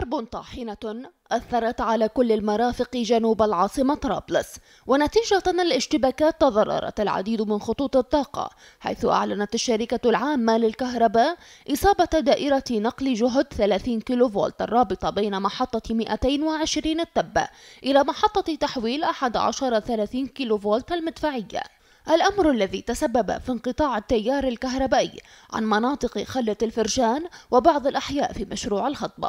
حرب طاحنة أثرت على كل المرافق جنوب العاصمة طرابلس ونتيجة الاشتباكات تضررت العديد من خطوط الطاقة حيث أعلنت الشركة العامة للكهرباء إصابة دائرة نقل جهد 30 كيلو فولت الرابطة بين محطة 220 التبة إلى محطة تحويل 11 30 كيلو فولت المدفعية الأمر الذي تسبب في انقطاع التيار الكهربائي عن مناطق خلة الفرجان وبعض الأحياء في مشروع الخطبة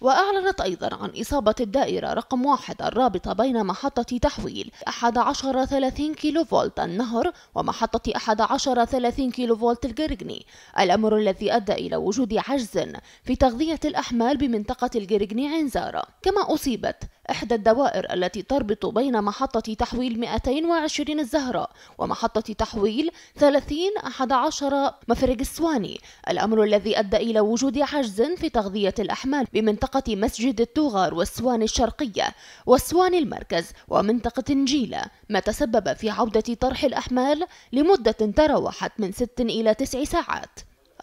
وأعلنت أيضا عن إصابة الدائرة رقم واحد الرابطة بين محطة تحويل 1130 كيلو فولت النهر ومحطة 1130 كيلو فولت الجرجني الأمر الذي أدى إلى وجود عجز في تغذية الأحمال بمنطقة الجرجني عنزارة كما أصيبت إحدى الدوائر التي تربط بين محطة تحويل 220 الزهراء ومحطة تحويل 30 11 مفرق السواني الأمر الذي أدى إلى وجود حجز في تغذية الأحمال بمنطقة مسجد التوغار والسواني الشرقية والسواني المركز ومنطقة نجيلة ما تسبب في عودة طرح الأحمال لمدة تراوحت من 6 إلى 9 ساعات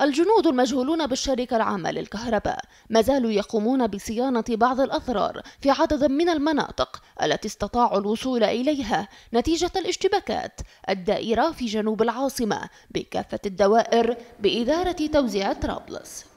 الجنود المجهولون بالشركة العامة للكهرباء ما زالوا يقومون بصيانة بعض الأضرار في عدد من المناطق التي استطاعوا الوصول إليها نتيجة الاشتباكات الدائرة في جنوب العاصمة بكافة الدوائر بإدارة توزيع طرابلس